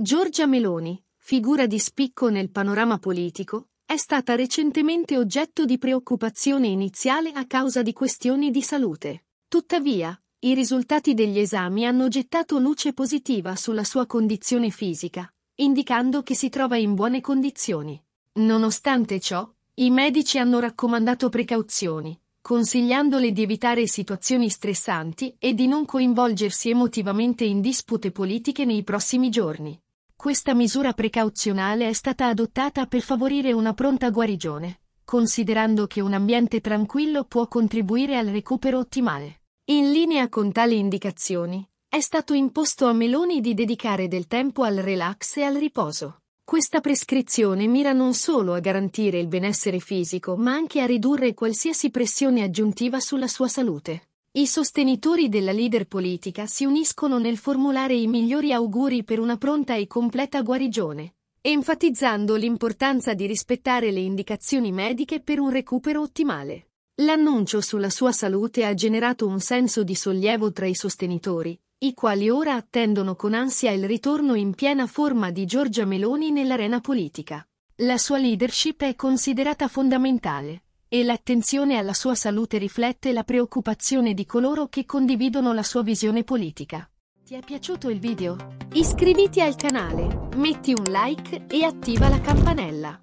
Giorgia Meloni, figura di spicco nel panorama politico, è stata recentemente oggetto di preoccupazione iniziale a causa di questioni di salute. Tuttavia, i risultati degli esami hanno gettato luce positiva sulla sua condizione fisica, indicando che si trova in buone condizioni. Nonostante ciò, i medici hanno raccomandato precauzioni, consigliandole di evitare situazioni stressanti e di non coinvolgersi emotivamente in dispute politiche nei prossimi giorni. Questa misura precauzionale è stata adottata per favorire una pronta guarigione, considerando che un ambiente tranquillo può contribuire al recupero ottimale. In linea con tali indicazioni, è stato imposto a Meloni di dedicare del tempo al relax e al riposo. Questa prescrizione mira non solo a garantire il benessere fisico, ma anche a ridurre qualsiasi pressione aggiuntiva sulla sua salute. I sostenitori della leader politica si uniscono nel formulare i migliori auguri per una pronta e completa guarigione, enfatizzando l'importanza di rispettare le indicazioni mediche per un recupero ottimale. L'annuncio sulla sua salute ha generato un senso di sollievo tra i sostenitori, i quali ora attendono con ansia il ritorno in piena forma di Giorgia Meloni nell'arena politica. La sua leadership è considerata fondamentale e l'attenzione alla sua salute riflette la preoccupazione di coloro che condividono la sua visione politica. Ti è piaciuto il video? Iscriviti al canale, metti un like e attiva la campanella.